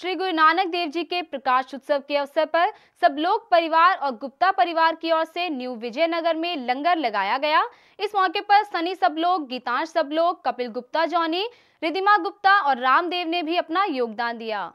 श्री गुरु नानक देव जी के प्रकाश उत्सव के अवसर पर सब लोग परिवार और गुप्ता परिवार की ओर से न्यू विजयनगर में लंगर लगाया गया इस मौके पर सनी सब लोग गीतांश सब लोग कपिल गुप्ता जॉनी रिदिमा गुप्ता और रामदेव ने भी अपना योगदान दिया